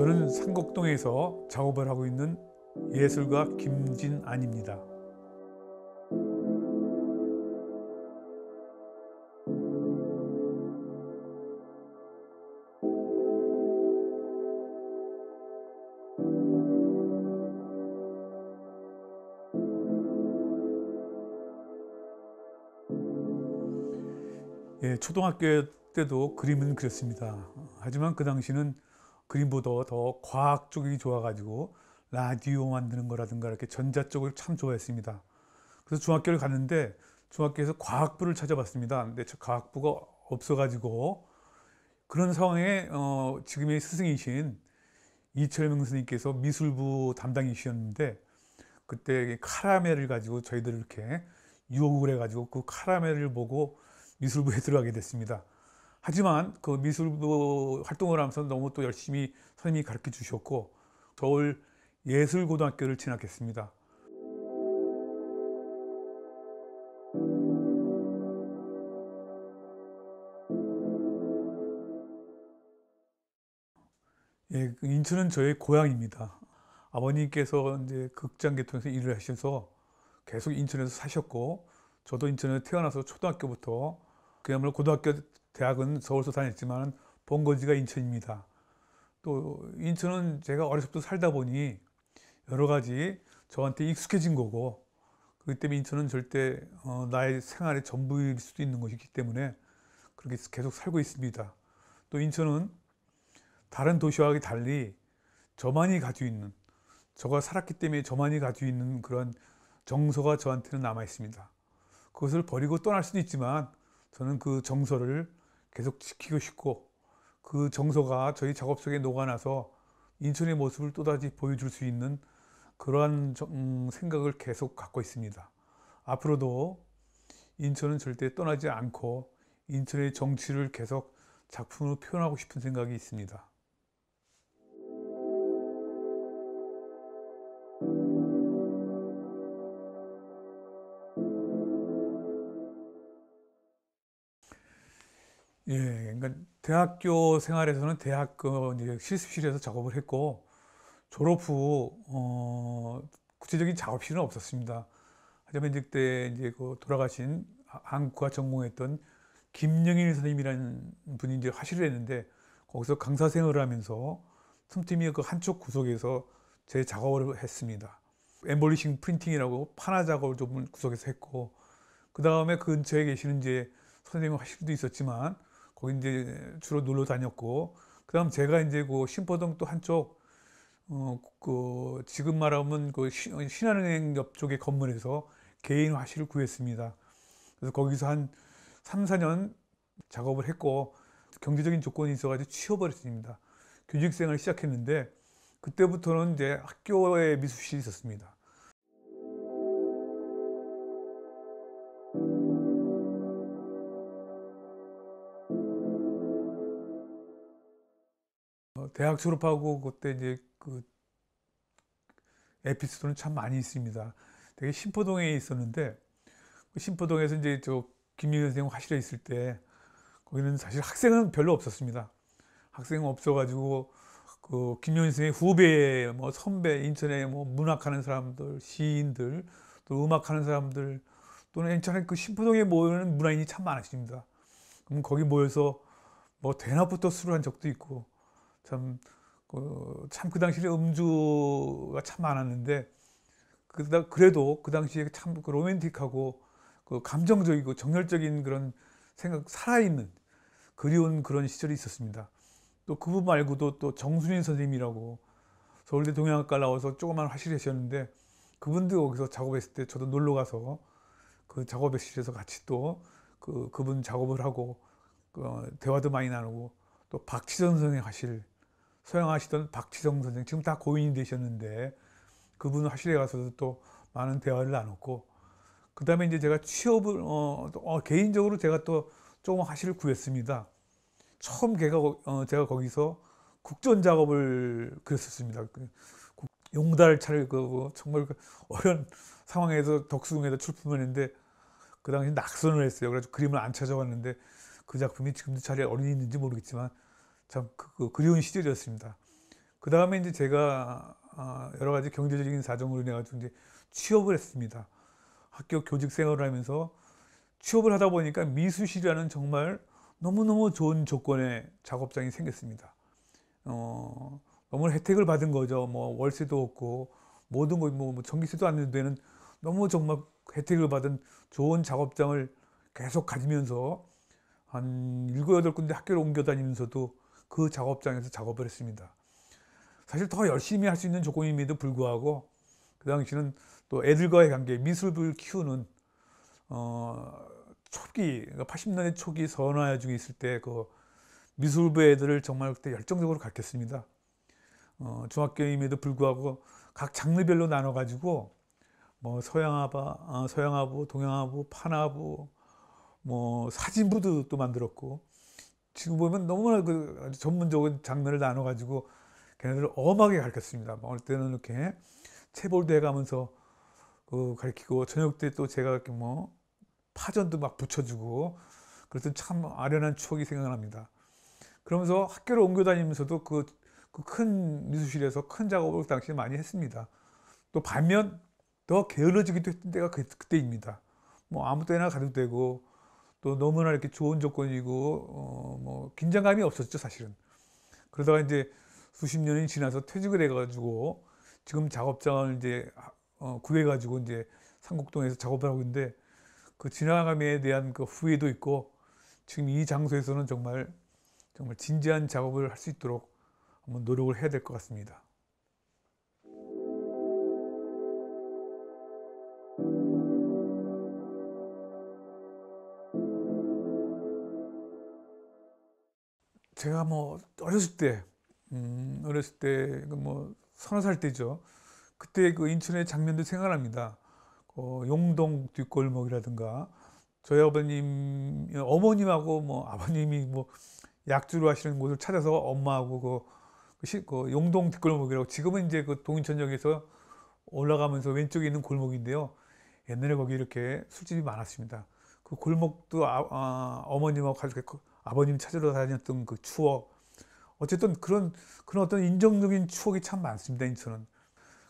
저는 삼곡동에서 작업을 하고 있는 예술가 김진안입니다. 예, 초등학교 때도 그림은 그렸습니다. 하지만 그 당시는 그림보다 더 과학 쪽이 좋아가지고 라디오 만드는 거라든가 이렇게 전자 쪽을 참 좋아했습니다. 그래서 중학교를 갔는데 중학교에서 과학부를 찾아봤습니다. 근데 저 과학부가 없어가지고 그런 상황에 어, 지금의 스승이신 이철명 생님께서 미술부 담당이셨는데 그때 카라멜을 가지고 저희들 이렇게 유혹을 해가지고 그 카라멜을 보고 미술부에 들어가게 됐습니다. 하지만 그 미술 활동을 하면서 너무 또 열심히 선생님이 가르쳐 주셨고 서울 예술고등학교를 진학했습니다. 예, 그 인천은 저의 고향입니다. 아버님께서 이제 극장계 통해서 일을 하셔서 계속 인천에서 사셨고 저도 인천에서 태어나서 초등학교부터 그야말로 고등학교 대학은 서울서 다녔지만 본거지가 인천입니다. 또 인천은 제가 어려서부 살다 보니 여러 가지 저한테 익숙해진 거고 그렇기 때문에 인천은 절대 어, 나의 생활의 전부일 수도 있는 것이기 때문에 그렇게 계속 살고 있습니다. 또 인천은 다른 도시와 달리 저만이 가지고 있는 저가 살았기 때문에 저만이 가지고 있는 그런 정서가 저한테는 남아 있습니다. 그것을 버리고 떠날 수도 있지만 저는 그 정서를 계속 지키고 싶고 그 정서가 저희 작업 속에 녹아나서 인천의 모습을 또다시 보여줄 수 있는 그러한 생각을 계속 갖고 있습니다. 앞으로도 인천은 절대 떠나지 않고 인천의 정취를 계속 작품으로 표현하고 싶은 생각이 있습니다. 예, 그러니까 대학교 생활에서는 대학 교 이제 실습실에서 작업을 했고 졸업 후 어, 구체적인 작업실은 없었습니다. 하지만 그때 이제 그 돌아가신 한국과 전공했던 김영일 선생님이라는 분이 이제 화실을 했는데 거기서 강사 생활을 하면서 틈틈이 그 한쪽 구석에서 제 작업을 했습니다. 엠볼리싱 프린팅이라고 판화 작업을 좀 구석에서 했고 그 다음에 근처에 계시는 이제 선생님 화실도 있었지만 거기 이제 주로 놀러 다녔고 그다음 제가 이제 그 신포동 또 한쪽 어 그 지금 말하면 그 신한은행 옆쪽의 건물에서 개인 화실을 구했습니다. 그래서 거기서 한 3, 4년 작업을 했고 경제적인 조건이 있어가지고 취업버렸습니다. 교직생활을 시작했는데 그때부터는 이제 학교에 미술실이 있었습니다. 대학 졸업하고 그때 이제 그 에피소드는 참 많이 있습니다. 되게 신포동에 있었는데 그 신포동에서 이제 저 김민현 선생 화실에 있을 때 거기는 사실 학생은 별로 없었습니다. 학생은 없어가지고 그 김민현 선생의 후배, 뭐 선배, 인천에 뭐 문학하는 사람들, 시인들, 또 음악하는 사람들 또는 인천에 그 신포동에 모이는 문화인이 참많았습니다 그럼 거기 모여서 뭐 대낮부터 술을 한 적도 있고 참, 그, 참 그 당시에 음주가 참 많았는데, 그 그래도 그 당시에 참 그 로맨틱하고 그 감정적이고 정열적인 그런 생각 살아있는 그리운 그런 시절이 있었습니다. 또 그분 말고도 또 정순인 선생님이라고 서울대 동양학과 나와서 조그만 화실이셨는데 그분도 거기서 작업했을 때 저도 놀러 가서 그 작업실에서 같이 또 그 그분 작업을 하고 그 대화도 많이 나누고 또 박치전 선생의 화실 소양하시던 박지성 선생 지금 다 고인이 되셨는데 그분 화실에 가서도 또 많은 대화를 나눴고 그 다음에 이제 제가 취업을 어, 어, 개인적으로 제가 또 조금 화실을 구했습니다. 처음 걔가 어, 제가 거기서 국전 작업을 그렸었습니다. 그 용달차를 그, 그 정말 그 어려운 상황에서 덕수궁에서 출품을 했는데 그 당시 낙선을 했어요. 그래서 그림을 안 찾아왔는데 그 작품이 지금도 자리에 어디 있는지 모르겠지만 참 그, 그 그리운 그 시절이었습니다. 그 다음에 이제 제가 아, 여러 가지 경제적인 사정으로 인해 가지고 이제 취업을 했습니다. 학교 교직 생활을 하면서 취업을 하다 보니까 미술실이라는 정말 너무너무 좋은 조건의 작업장이 생겼습니다. 어, 너무 혜택을 받은 거죠. 뭐 월세도 없고 모든 거뭐 뭐 전기세도 안 내도 되는 너무 정말 혜택을 받은 좋은 작업장을 계속 가지면서 한 일곱 여덟 군데 학교를 옮겨 다니면서도 그 작업장에서 작업을 했습니다. 사실 더 열심히 할 수 있는 조건임에도 불구하고 그 당시는 또 애들과의 관계, 미술을 키우는 어, 초기, 80년대 그러니까 초기 선화 중에 있을 때 그 미술부 애들을 정말 그때 열정적으로 가르쳤습니다. 어, 중학교임에도 불구하고 각 장르별로 나눠가지고 뭐 서양화바, 아, 서양화부, 동양화부, 판화부, 뭐 사진부도 또 만들었고 지금 보면 너무나 그 전문적인 장면을 나눠가지고 걔네들을 엄하게 가르쳤습니다. 뭐 어느 때는 이렇게 체벌도 해가면서 그 가르치고 저녁 때 또 제가 이렇게 뭐 파전도 막 붙여주고 그랬던 참 아련한 추억이 생각납니다. 그러면서 학교를 옮겨 다니면서도 그큰 그 미술실에서 큰 작업을 당시에 많이 했습니다. 또 반면 더 게을러지기도 했던 때가 그, 때입니다뭐 아무 때나 가도 되고 또 너무나 이렇게 좋은 조건이고 어, 뭐 긴장감이 없었죠 사실은. 그러다가 이제 수십 년이 지나서 퇴직을 해가지고 지금 작업장을 이제 어, 구해가지고 이제 삼국동에서 작업을 하고 있는데 그 지나감에 대한 그 후회도 있고 지금 이 장소에서는 정말 정말 진지한 작업을 할 수 있도록 한번 노력을 해야 될 것 같습니다. 제가 뭐 어렸을 때, 음, 어렸을 때뭐 그 서너 살 때죠. 그때 그 인천의 장면도 생각납니다. 어, 용동 뒷골목이라든가 저희 아버님 어머님하고 뭐 아버님이 뭐 약주를 하시는 곳을 찾아서 엄마하고 그, 그, 시, 그 용동 뒷골목이라고 지금은 이제 그 동인천역에서 올라가면서 왼쪽에 있는 골목인데요. 옛날에 거기 이렇게 술집이 많았습니다. 그 골목도 아, 아, 어머님하고 가서 아버님 찾으러 다녔던 그 추억 어쨌든 그런 그런 어떤 인정적인 추억이 참 많습니다 인천은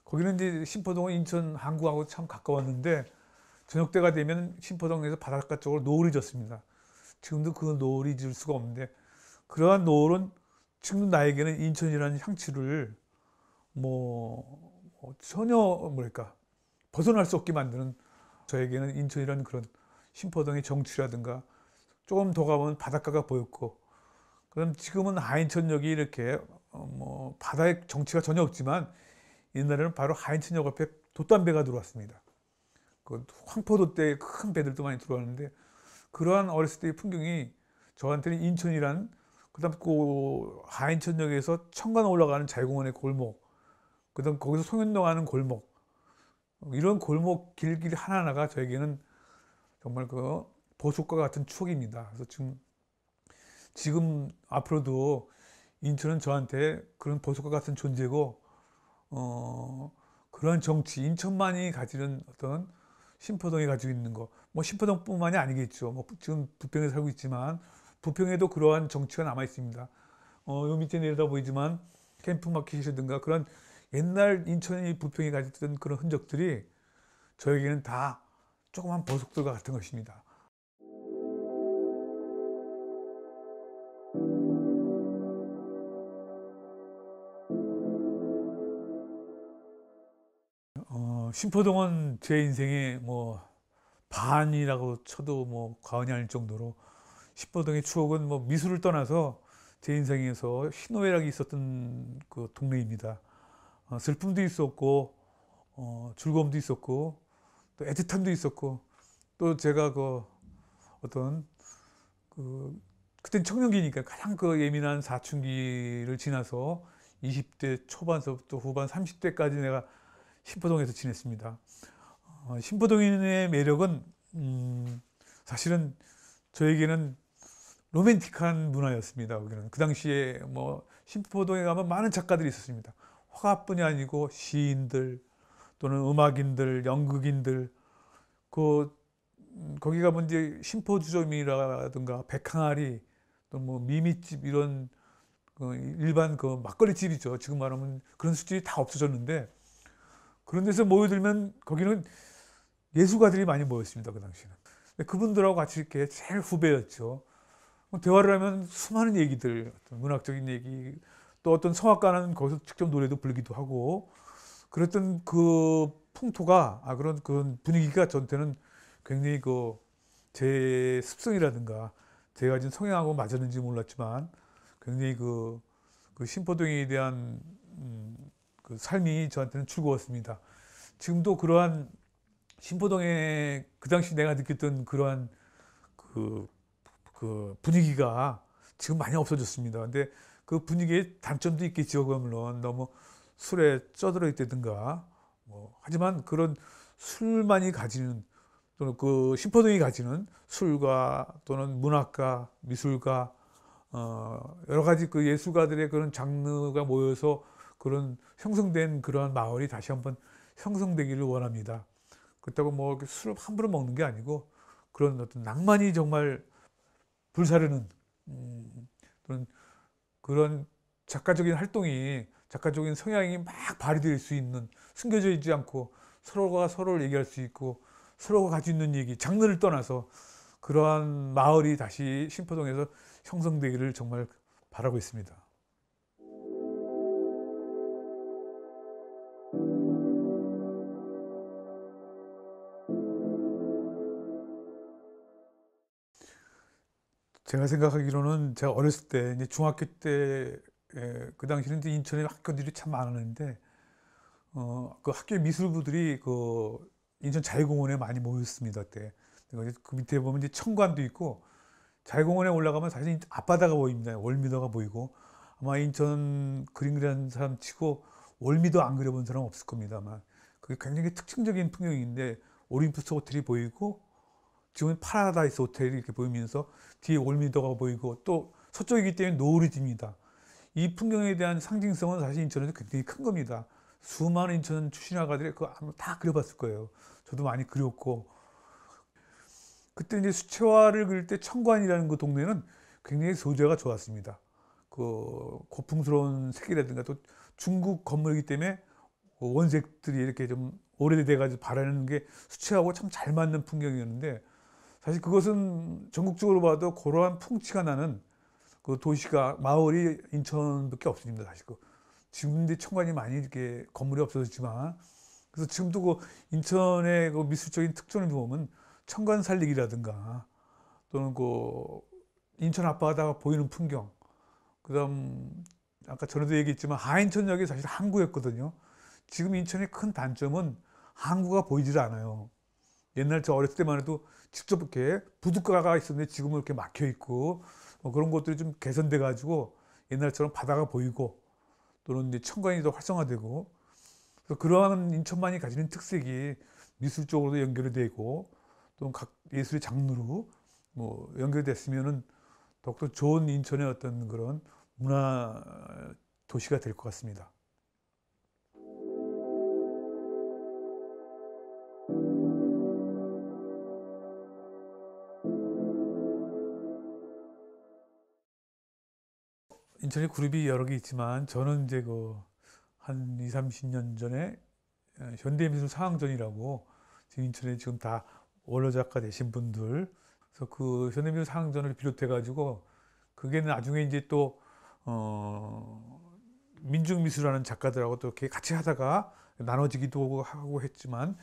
거기는 이제 신포동은 인천 항구하고 참 가까웠는데 저녁 때가 되면 신포동에서 바닷가 쪽으로 노을이 졌습니다 지금도 그 노을이 질 수가 없는데 그러한 노을은 지금 나에게는 인천이라는 향취를 뭐, 뭐 전혀 뭐랄까 벗어날 수 없게 만드는 저에게는 인천이라는 그런 신포동의 정취라든가 조금 더 가면 바닷가가 보였고 그럼 지금은 하인천역이 이렇게 어, 뭐 바다의 정취가 전혀 없지만 옛날에는 바로 하인천역 앞에 돛단배가 들어왔습니다. 그 황포도 때 큰 배들도 많이 들어왔는데 그러한 어렸을 때의 풍경이 저한테는 인천이란 그다음 그 하인천역에서 청간 올라가는 자유공원의 골목 그다음 거기서 송현동 하는 골목 이런 골목 길길 하나하나가 저에게는 정말 그 보석과 같은 추억입니다. 그래서 지금 지금 앞으로도 인천은 저한테 그런 보석과 같은 존재고 어, 그런 정치 인천만이 가지는 어떤 신포동이 가지고 있는 거뭐 신포동뿐만이 아니겠죠. 뭐 지금 부평에 살고 있지만 부평에도 그러한 정치가 남아 있습니다. 어, 요 밑에 내려다 보이지만 캠프마켓이라든가 그런 옛날 인천이 부평이 가졌던 그런 흔적들이 저에게는 다 조그만 보석들과 같은 것입니다. 심포동은 제 인생의 뭐 반이라고 쳐도 뭐 과언이 아닐 정도로 심포동의 추억은 뭐 미술을 떠나서 제 인생에서 희노애락이 있었던 그 동네입니다. 어, 슬픔도 있었고 어, 즐거움도 있었고 또 애틋함도 있었고 또 제가 그 어떤 그 그땐 청년기니까 가장 그 예민한 사춘기를 지나서 20대 초반서부터 후반 30대까지 내가 신포동에서 지냈습니다. 어, 신포동의 매력은 음, 사실은 저에게는 로맨틱한 문화였습니다. 여기는 그 당시에 뭐 신포동에 가면 많은 작가들이 있었습니다. 화가뿐이 아니고 시인들 또는 음악인들, 연극인들 그 음, 거기 가면 뭐 이제 포주점이라든가 백항아리 또뭐 미미집 이런 그 일반 그 막걸리 집이죠. 지금 말하면 그런 술집이 다 없어졌는데 그런 데서 모여들면 거기는 예술가들이 많이 모였습니다. 그 당시는. 그분들하고 같이 이렇게 제일 후배였죠. 대화를 하면 수많은 얘기들, 어떤 문학적인 얘기, 또 어떤 성악가는 거기서 직접 노래도 부기도 하고 그랬던 그 풍토가 아 그런 그런 분위기가 전태는 굉장히 그 제 습성이라든가 제가 가진 성향하고 맞았는지 몰랐지만 굉장히 그, 그 신포동에 대한 음, 그 삶이 저한테는 즐거웠습니다. 지금도 그러한 신포동에 그 당시 내가 느꼈던 그러한 그, 그 분위기가 지금 많이 없어졌습니다. 근데 그 분위기의 단점도 있겠죠. 물론 너무 술에 쪄들어 있다든가 뭐 하지만 그런 술만이 가지는 또는 그 신포동이 가지는 술과 또는 문학가, 미술가, 어, 여러 가지 그 예술가들의 그런 장르가 모여서 그런 형성된 그러한 마을이 다시 한번 형성되기를 원합니다. 그렇다고 뭐 술을 함부로 먹는 게 아니고 그런 어떤 낭만이 정말 불사르는 음, 또는 그런 작가적인 활동이 작가적인 성향이 막 발휘될 수 있는 숨겨져 있지 않고 서로가 서로를 얘기할 수 있고 서로가 가지고 있는 얘기 장르를 떠나서 그러한 마을이 다시 신포동에서 형성되기를 정말 바라고 있습니다. 제가 생각하기로는 제가 어렸을 때 이제 중학교 때그 예, 당시는 이제 인천에 학교들이 참 많았는데 어, 그 학교 미술부들이 그 인천 자유공원에 많이 모였습니다 그때 그 밑에 보면 이제 청관도 있고 자유공원에 올라가면 사실 앞바다가 보입니다 월미도가 보이고 아마 인천 그림 그리는 사람 치고 월미도 안 그려본 사람 없을 겁니다만 그게 굉장히 특징적인 풍경인데 오림푸스 호텔이 보이고 지금 파라다이스 호텔이 렇게 보이면서 뒤에 올미도가 보이고 또 서쪽이기 때문에 노을이 집니다. 이 풍경에 대한 상징성은 사실 인천에서 굉장히 큰 겁니다. 수많은 인천 출신화가들이 그거 아마 다 그려봤을 거예요. 저도 많이 그렸고 그때 이제 수채화를 그릴 때 청관이라는 그 동네는 굉장히 소재가 좋았습니다. 그 고풍스러운 색이라든가 또 중국 건물이기 때문에 원색들이 이렇게 좀 오래돼가지고 바라는 게 수채하고 화참잘 맞는 풍경이었는데 사실 그것은 전국적으로 봐도 고러한 풍치가 나는 그 도시가 마을이 인천밖에 없습니다. 사실 그 지금도 청관이 많이 이렇게 건물이 없어졌지만 그래서 지금도 그 인천의 그 미술적인 특징을 보면 청관 살리기라든가 또는 그 인천 앞바다가 보이는 풍경 그다음 아까 전에도 얘기했지만 하인천역이 사실 항구였거든요. 지금 인천의 큰 단점은 항구가 보이질 않아요. 옛날 저 어렸을 때만 해도 직접 이렇게 부둣가가 있었는데 지금은 이렇게 막혀 있고 뭐 그런 것들이 좀 개선돼 가지고 옛날처럼 바다가 보이고 또는 이제 청관이 더 활성화되고 그래서 그러한 인천만이 가지는 특색이 미술적으로도 연결이 되고 또는 각 예술의 장르로 뭐 연결됐으면은 더욱더 좋은 인천의 어떤 그런 문화 도시가 될 것 같습니다. 인천에 그룹이 여러 개 있지만 저는 이제 그한 2, 30년 전에 어, 현대미술 상황전이라고 지금 인천에 지금 다 원로 작가 되신 분들 그래서 그 현대미술 상황전을 비롯해 가지고 그게 나중에 이제 또 어, 민중미술하는 작가들하고 또 이렇게 같이 하다가 나눠지기도 하고 했지만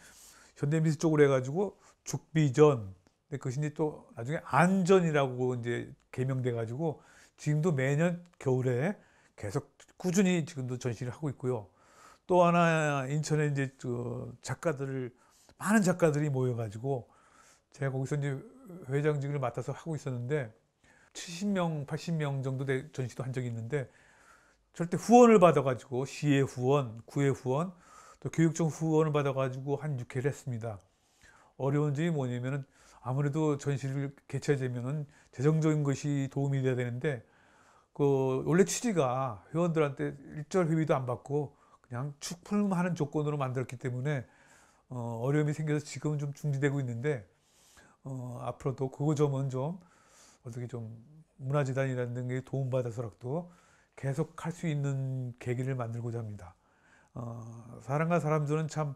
현대미술 쪽으로 해가지고 죽비전 근데 그것이 이제 또 나중에 안전이라고 이제 개명돼 가지고 지금도 매년 겨울에 계속 꾸준히 지금도 전시를 하고 있고요. 또 하나 인천에 이제 그 작가들을 많은 작가들이 모여가지고 제가 거기서 이제 회장직을 맡아서 하고 있었는데 70명, 80명 정도 된 전시도 한 적이 있는데 절대 후원을 받아가지고 시의 후원, 구의 후원, 또 교육청 후원을 받아가지고 한 6회를 했습니다. 어려운 점이 뭐냐면은 아무래도 전시를 개최되면은 재정적인 것이 도움이 돼야 되는데 그 원래 취지가 회원들한테 일절 회비도 안 받고 그냥 축품하는 조건으로 만들었기 때문에 어, 어려움이 생겨서 지금은 좀 중지되고 있는데 어, 앞으로도 그 점은 좀 어떻게 좀 문화재단이라는 게 도움받아서라도 계속 할 수 있는 계기를 만들고자 합니다. 어, 사람과 사람들은 참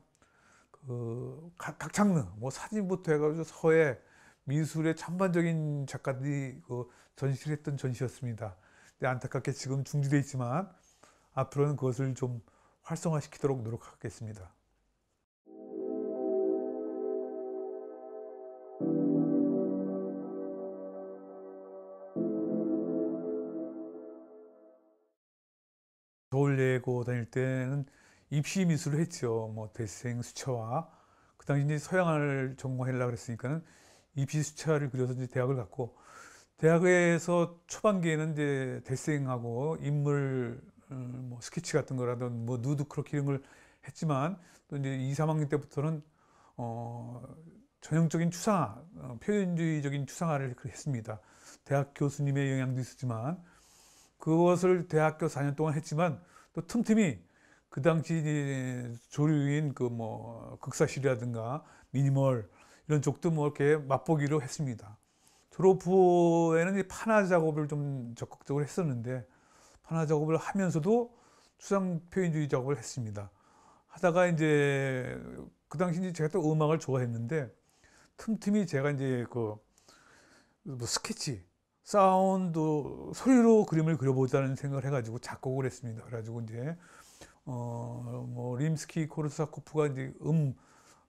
그각 어, 장르 뭐 사진부터 해가지고 서예 미술의 찬반적인 작가들이 그 전시를 했던 전시였습니다. 근데 안타깝게 지금 중지돼 있지만 앞으로는 그것을 좀 활성화시키도록 노력하겠습니다. 서울예고 다닐 때는 입시 미술을 했죠. 뭐 대생 수채화그 당시 이제 서양화를 전공하려고 그랬으니까는 입시 수채화를 그려서 이제 대학을 갔고 대학에서 초반기에는 이제 대생하고 인물 음, 뭐 스케치 같은 거라든 뭐 누드 크로키 이런 걸 했지만 또 이제 2, 3학년 때부터는 어 전형적인 추상화, 어, 표현주의적인 추상화를 그 했습니다. 대학 교수님의 영향도 있었지만 그것을 대학교 4년 동안 했지만 또 틈틈이 그 당시 조류인 그 뭐 극사실이라든가 미니멀 이런 쪽도 뭐 이렇게 맛보기로 했습니다. 졸업 후에는 판화 작업을 좀 적극적으로 했었는데 판화 작업을 하면서도 추상 표현주의 작업을 했습니다. 하다가 이제 그 당시 이제 제가 또 음악을 좋아했는데 틈틈이 제가 이제 그뭐 스케치 사운드 소리로 그림을 그려보자는 생각을 해가지고 작곡을 했습니다. 그래가지고 이제 어, 뭐 림스키 코르사코프가 이제 음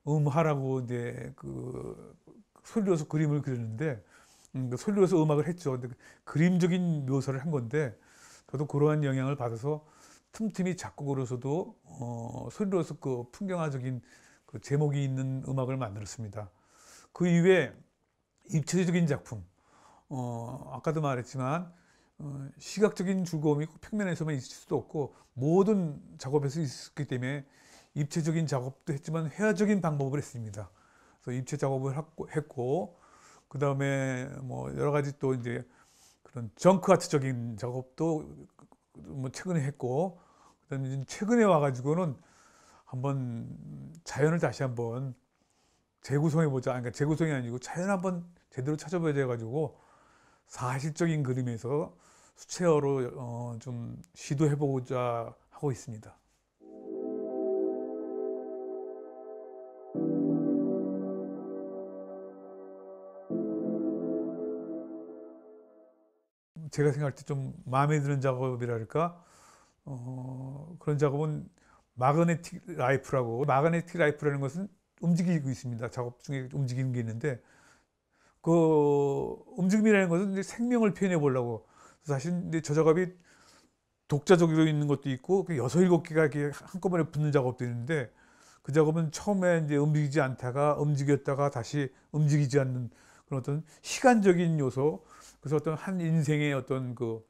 음하라고 이제 그 솔려서 그림을 그렸는데 음, 그 솔려서 음악을 했죠. 근데 그 그림적인 묘사를 한 건데 저도 그러한 영향을 받아서 틈틈이 작곡으로서도 어, 솔리로서그 풍경화적인 그 제목이 있는 음악을 만들었습니다. 그 이외에 입체적인 작품, 어, 아까도 말했지만 어, 시각적인 즐거움이 평면에서만 있을 수도 없고 모든 작업에서 있었기 때문에 입체적인 작업도 했지만 회화적인 방법을 했습니다. 그래서 입체 작업을 했고 그 다음에 뭐 여러 가지 또 이제 그런 정크 아트적인 작업도 뭐 최근에 했고 그다음에 최근에 와가지고는 한번 자연을 다시 한번 재구성해 보자. 그러니까 재구성이 아니고 자연 한번 제대로 찾아봐야 돼가지고 사실적인 그림에서 수채어로 어, 좀 시도해보고자 하고 있습니다. 제가 생각할 때 좀 마음에 드는 작업이랄까 어, 그런 작업은 마그네틱 라이프라고 마그네틱 라이프라는 것은 움직이고 있습니다 작업 중에 움직이는 게 있는데 그 움직임이라는 것은 생명을 표현해 보려고 사실 저 작업이 독자적으로 있는 것도 있고 그 여섯 일곱 개가 이렇게 한꺼번에 붙는 작업도 있는데 그 작업은 처음에 이제 움직이지 않다가 움직였다가 다시 움직이지 않는 그런 어떤 시간적인 요소 그래서 어떤 한 인생의 어떤 그,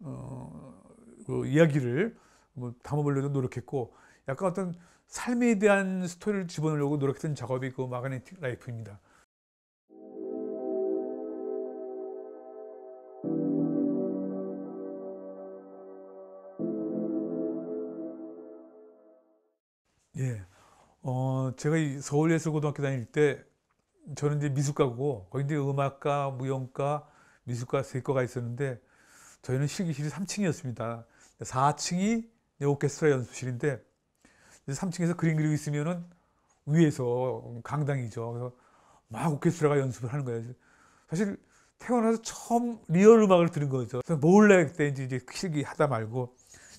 어, 그 이야기를 뭐 담아보려고 노력했고 약간 어떤 삶에 대한 스토리를 집어넣으려고 노력했던 작업이 그 마그네틱 라이프입니다. 어, 제가 서울예술고등학교 다닐 때 저는 이제 미술과고 거기 이제 음악과, 무용과, 미술과 세 과가 있었는데 저희는 실기실이 3층이었습니다. 4층이 오케스트라 연습실인데 3층에서 그림 그리고 있으면은 위에서 강당이죠. 그래서 막 오케스트라가 연습을 하는 거예요. 사실 태어나서 처음 리얼 음악을 들은 거죠. 그래서 몰래 그때 이제, 이제 실기 하다 말고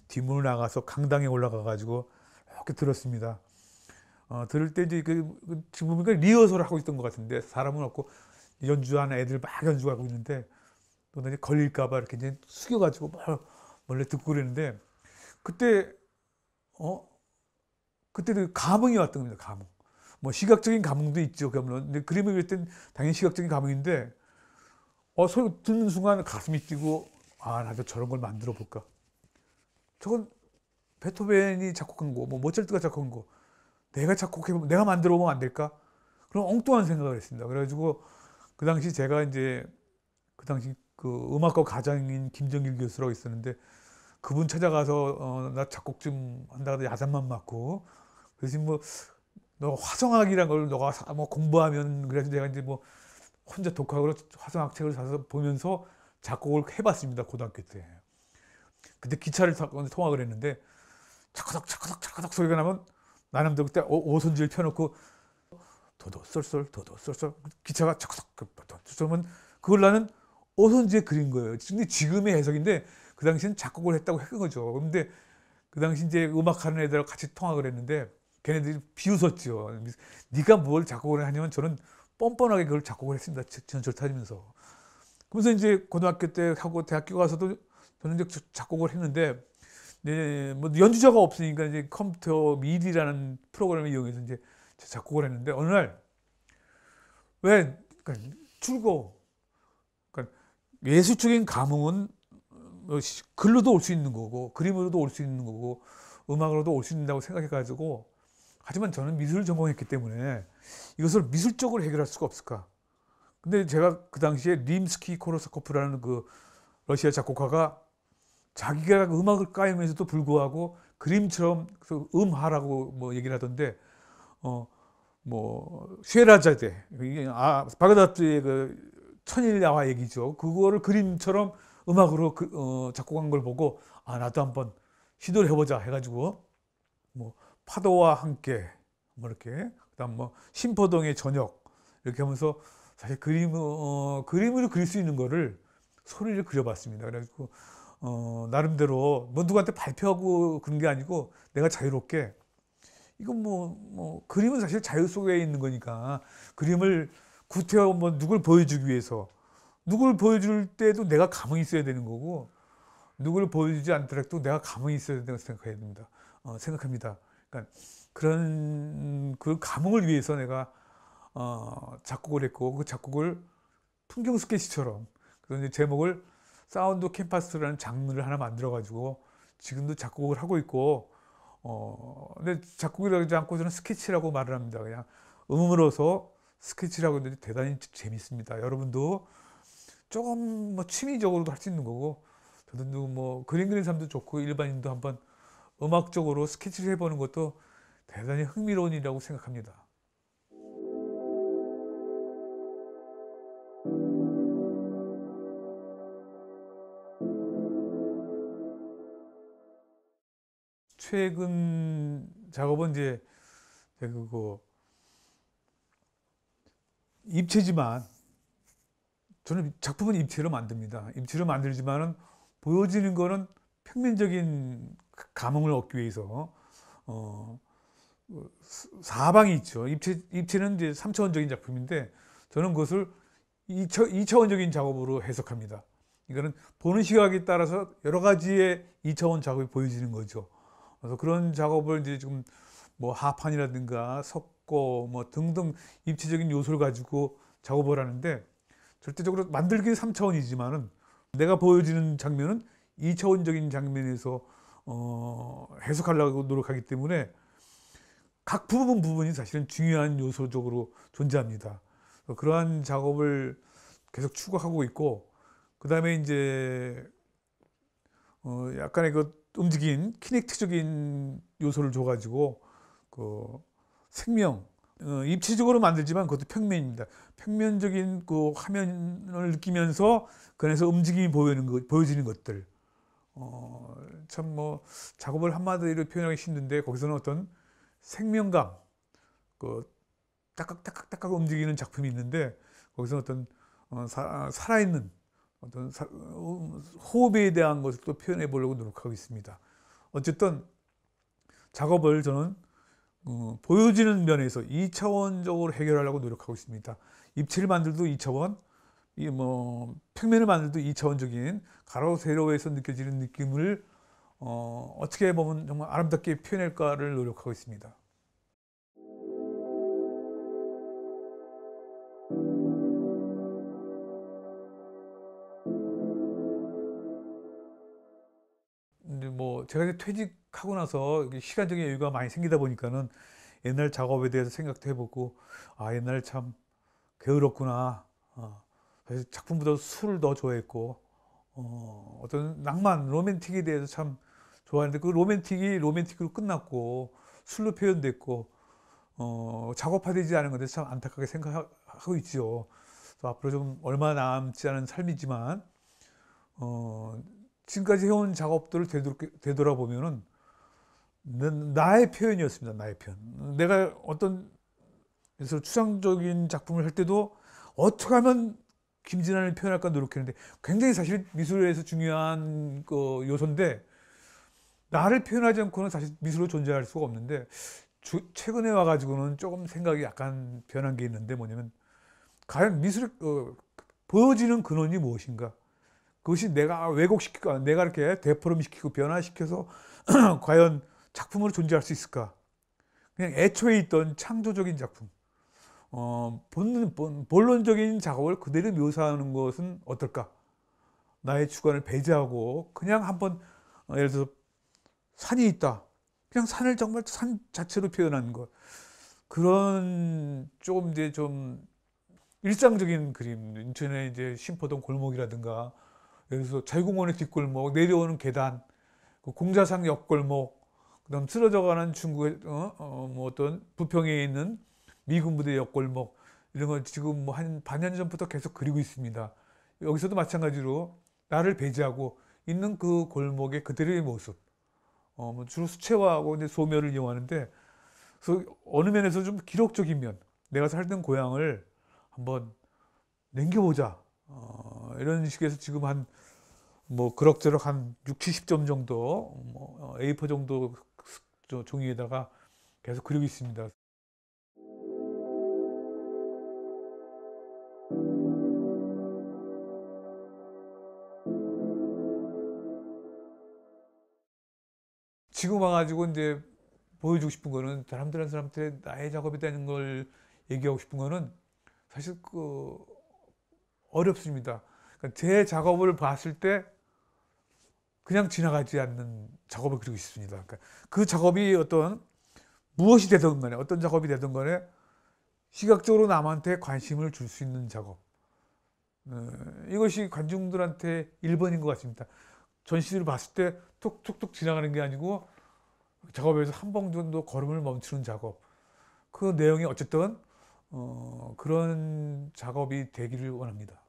뒷문을 나가서 강당에 올라가 가지고 이렇게 들었습니다. 어, 들을 때 이제 그, 그 지금 보니까 리허설을 하고 있던 것 같은데 사람은 없고 연주하는 애들 막 연주하고 있는데 또 이제 걸릴까봐 이렇게 이제 숙여가지고 막 원래 듣고 그랬는데 그때 어 그때도 그 감흥이 왔던 겁니다 감흥 뭐 시각적인 감흥도 있죠 그 물론 근데 그림을 그릴 땐 당연히 시각적인 감흥인데 어 소리 듣는 순간 가슴이 뛰고 아 나도 저런 걸 만들어 볼까 저건 베토벤이 작곡한 거뭐 모차르트가 작곡한 거 내가 작곡해 내가 만들어 보면 안 될까? 그런 엉뚱한 생각을 했습니다. 그래가지고 그 당시 제가 이제 그 당시 그 음악과 과장인 김정일 교수라고 있었는데 그분 찾아가서 어, 나 작곡 좀 한다고 야단만 맞고 그래서 뭐너가 화성학이란 걸 너가 사, 뭐 공부하면 그래서 내가 이제 뭐 혼자 독학으로 화성학 책을 사서 보면서 작곡을 해봤습니다 고등학교 때. 근데 기차를 타고 통학을 했는데 차커닥 차커닥 차커닥 소리가 나면 나는 그때 오선지를 펴놓고 도도 쏠쏠 도도 쏠쏠 기차가 척석 그러면 그걸 나는 오선지에 그린 거예요. 근데 지금의 해석인데 그당시는 작곡을 했다고 했던 거죠. 그런데그 당시 이제 음악하는 애들하고 같이 통화를 했는데 걔네들이 비웃었죠. 네가 뭘 작곡을 하냐면 저는 뻔뻔하게 그걸 작곡을 했습니다. 전철 타면서. 그러면서 이제 고등학교 때 하고 대학교 가서도 저는 이제 작곡을 했는데 네, 뭐 연주자가 없으니까 이제 컴퓨터 미디라는 프로그램을 이용해서 이제 작곡을 했는데 어느 날왜 그러니까 출고 그러니까 예술적인 감흥은 뭐 글로도 올 수 있는 거고 그림으로도 올 수 있는 거고 음악으로도 올 수 있다고 생각해 가지고 하지만 저는 미술을 전공했기 때문에 이것을 미술적으로 해결할 수가 없을까 근데 제가 그 당시에 림스키 코르사코프라는 그 러시아 작곡가가 자기가 음악을 까이면서도 불구하고 그림처럼 그 음하라고 뭐 얘기를 하던데 어뭐 쉐라자데 아 바그다드의 그 천일야화 얘기죠. 그거를 그림처럼 음악으로 그, 어, 작곡한 걸 보고 아 나도 한번 시도를 해보자 해가지고 뭐 파도와 함께 뭐 이렇게 그다음 뭐 심포동의 저녁 이렇게 하면서 사실 그림 어, 그림으로 그릴 수 있는 거를 소리를 그려봤습니다. 그래가지고 어, 나름대로 뭐 누구한테 발표하고 그런 게 아니고 내가 자유롭게 이건 뭐, 뭐 그림은 사실 자유 속에 있는 거니까 그림을 구태여 뭐 누굴 보여주기 위해서 누굴 보여줄 때도 내가 감흥이 있어야 되는 거고 누굴 보여주지 않더라도 내가 감흥이 있어야 된다고 생각해야 됩니다. 어, 생각합니다. 그러니까 그런 그 감흥을 위해서 내가 어, 작곡을 했고 그 작곡을 풍경스케치처럼 그런 제목을 사운드 캠퍼스라는 장르를 하나 만들어가지고 지금도 작곡을 하고 있고 어 근데 작곡이라고 하지 않고 저는 스케치라고 말을 합니다. 그냥 음으로서 스케치라고 했는데 대단히 재밌습니다. 여러분도 조금 뭐 취미적으로도 할 수 있는 거고 저도 뭐 그림 그리는 사람도 좋고 일반인도 한번 음악적으로 스케치를 해보는 것도 대단히 흥미로운 일이라고 생각합니다. 최근 작업은 이제 그거 입체지만 저는 작품은 입체로 만듭니다. 입체로 만들지만은 보여지는 거는 평면적인 감흥을 얻기 위해서 어 사방이 있죠. 입체 입체는 이제 3차원적인 작품인데 저는 그것을 2차, 원적인 작업으로 해석합니다. 이거는 보는 시각에 따라서 여러 가지의 2차원 작업이 보여지는 거죠. 그래서 그런 작업을 이제 지금 뭐 하판이라든가 석고 뭐 등등 입체적인 요소를 가지고 작업을 하는데 절대적으로 만들기 는 3차원이지만은 내가 보여지는 장면은 2차원적인 장면에서 어 해석하려고 노력하기 때문에 각 부분 부분이 사실은 중요한 요소적으로 존재합니다. 그러한 작업을 계속 추구하고 있고 그 다음에 이제 어 약간의 그 움직인 키넥트적인 요소를 줘가지고 그 생명 어, 입체적으로 만들지만 그것도 평면입니다. 평면적인 그 화면을 느끼면서 그래서 움직임이 보이는 것, 보여지는 것들 어, 참뭐 작업을 한마디로 표현하기 힘든데 거기서는 어떤 생명감 그 딱딱딱딱딱 움직이는 작품이 있는데 거기서 는 어떤 어, 사, 살아있는 어떤 어, 호흡에 대한 것을 또 표현해 보려고 노력하고 있습니다. 어쨌든 작업을 저는 어, 보여지는 면에서 2차원적으로 해결하려고 노력하고 있습니다. 입체를 만들도 2차원, 이뭐 평면을 만들도 2차원적인 가로 세로에서 느껴지는 느낌을 어, 어떻게 보면 정말 아름답게 표현할까를 노력하고 있습니다. 제가 이제 퇴직하고 나서 시간적인 여유가 많이 생기다 보니까는 옛날 작업에 대해서 생각도 해보고 아 옛날 참 게으렀구나. 어, 그래 작품보다 술을 더 좋아했고 어, 어떤 낭만, 로맨틱에 대해서 참 좋아하는데 그 로맨틱이 로맨틱으로 끝났고 술로 표현됐고 어, 작업화되지 않은 것에 참 안타깝게 생각하고 있죠요 앞으로 좀 얼마 남지 않은 삶이지만 어, 지금까지 해온 작업들을 되돌아, 보면은 나의 표현이었습니다. 나의 표현. 내가 어떤 그래서 추상적인 작품을 할 때도 어떻게 하면 김진환을 표현할까 노력했는데 굉장히 사실 미술에서 중요한 그 요소인데 나를 표현하지 않고는 사실 미술로 존재할 수가 없는데 주, 최근에 와가지고는 조금 생각이 약간 변한 게 있는데 뭐냐면 과연 미술 어, 그, 보여지는 근원이 무엇인가? 그것이 내가 왜곡시키고 내가 이렇게 대포름시키고 변화시켜서 과연 작품으로 존재할 수 있을까? 그냥 애초에 있던 창조적인 작품, 어, 본, 본, 본론적인 작업을 그대로 묘사하는 것은 어떨까? 나의 주관을 배제하고 그냥 한번 어, 예를 들어서 산이 있다. 그냥 산을 정말 산 자체로 표현하는 것. 그런 조금 이제 좀 일상적인 그림, 인천의 이제 심포동 골목이라든가 예를 들어서자유공원의 뒷골목, 내려오는 계단, 그 공자상 옆골목, 그다음 쓰러져가는 중국의 어, 어, 뭐 어떤 부평에 있는 미군 부대 옆골목 이런 걸 지금 뭐 한 반년 전부터 계속 그리고 있습니다. 여기서도 마찬가지로 나를 배제하고 있는 그 골목의 그들의 모습, 어, 뭐 주로 수채화하고 이제 소멸을 이용하는데, 그래서 어느 면에서 좀 기록적인 면, 내가 살던 고향을 한번 남겨보자 이런 식에서 지금 한 뭐 그럭저럭 한 6, 70점 정도 뭐 A4 어, 정도 종이에다가 계속 그리고 있습니다. 지금 와가지고 이제 보여주고 싶은 거는 사람 들른 사람한테 나의 작업이되는걸 얘기하고 싶은 거는 사실 그 어렵습니다. 그러니까 제 작업을 봤을 때 그냥 지나가지 않는 작업을 그리고 있습니다. 그러니까 그 작업이 어떤 무엇이 되든 간에 어떤 작업이 되든 간에 시각적으로 남한테 관심을 줄 수 있는 작업. 어, 이것이 관중들한테 1번인 것 같습니다. 전시를 봤을 때 툭툭툭 지나가는 게 아니고 작업에서 한 번 정도 걸음을 멈추는 작업. 그 내용이 어쨌든 어, 그런 작업이 되기를 원합니다.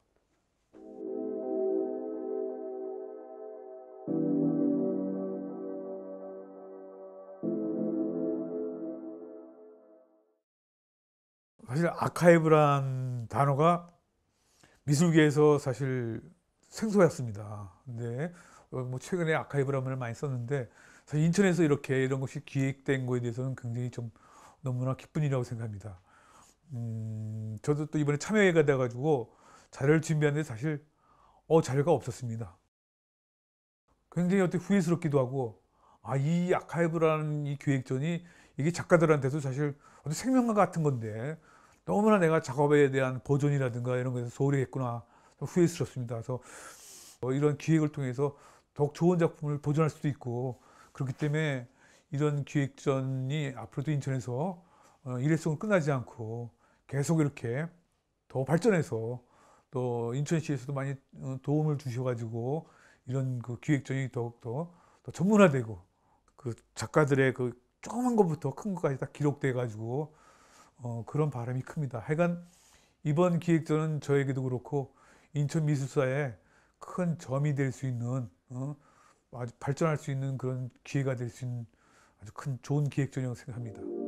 사실 아카이브란 단어가 미술계에서 사실 생소했습니다. 근데 뭐 최근에 아카이브라는 말을 많이 썼는데 사실 인천에서 이렇게 이런 것이 기획된 거에 대해서는 굉장히 좀 너무나 기쁜 일이라고 생각합니다. 음, 저도 또 이번에 참여회가 돼가지고 자료를 준비하는데 사실 어 자료가 없었습니다. 굉장히 어떻게 후회스럽기도 하고 아 이 아카이브라는 이 기획전이 이게 작가들한테도 사실 어떤 생명과 같은 건데 너무나 내가 작업에 대한 보존이라든가 이런 것에 소홀히 했구나 후회스럽습니다. 그래서 어, 이런 기획을 통해서 더욱 좋은 작품을 보존할 수도 있고 그렇기 때문에 이런 기획전이 앞으로도 인천에서 어, 일회성은 끝나지 않고 계속 이렇게 더 발전해서 또 인천시에서도 많이 어, 도움을 주셔가지고 이런 그 기획전이 더욱더 더 전문화되고 그 작가들의 그 조그만 것부터 큰 것까지 다 기록돼가지고 어, 그런 바람이 큽니다. 하여간 이번 기획전은 저에게도 그렇고 인천미술사에 큰 점이 될 수 있는 어, 아주 발전할 수 있는 그런 기회가 될 수 있는 아주 큰 좋은 기획전이라고 생각합니다.